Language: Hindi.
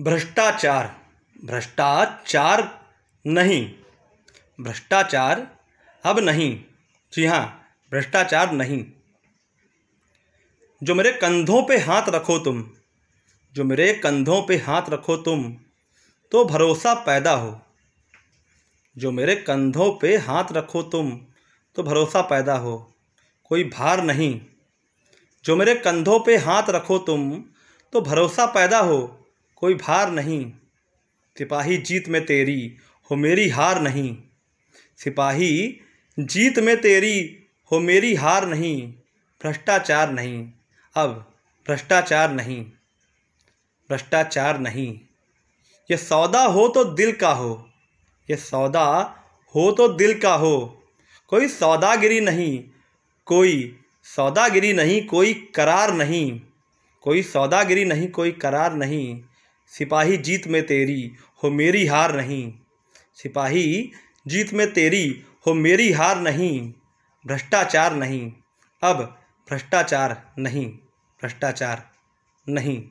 भ्रष्टाचार भ्रष्टाचार नहीं भ्रष्टाचार अब नहीं जी हाँ भ्रष्टाचार नहीं जो मेरे कंधों पे हाथ रखो तुम जो मेरे कंधों पे हाथ रखो तुम तो भरोसा पैदा हो जो मेरे कंधों पे हाथ रखो तुम तो भरोसा पैदा हो कोई भार नहीं जो मेरे कंधों पे हाथ रखो तुम तो भरोसा पैदा हो कोई भार नहीं सिपाही जीत में तेरी हो मेरी हार नहीं सिपाही जीत में तेरी हो मेरी हार नहीं भ्रष्टाचार नहीं अब भ्रष्टाचार नहीं भ्रष्टाचार नहीं ये सौदा हो तो दिल का हो ये सौदा हो तो दिल का हो कोई सौदागिरी नहीं कोई सौदागिरी नहीं कोई करार नहीं कोई सौदागिरी नहीं कोई करार नहीं सिपाही जीत में तेरी हो मेरी हार नहीं सिपाही जीत में तेरी हो मेरी हार नहीं भ्रष्टाचार नहीं अब भ्रष्टाचार नहीं भ्रष्टाचार नहीं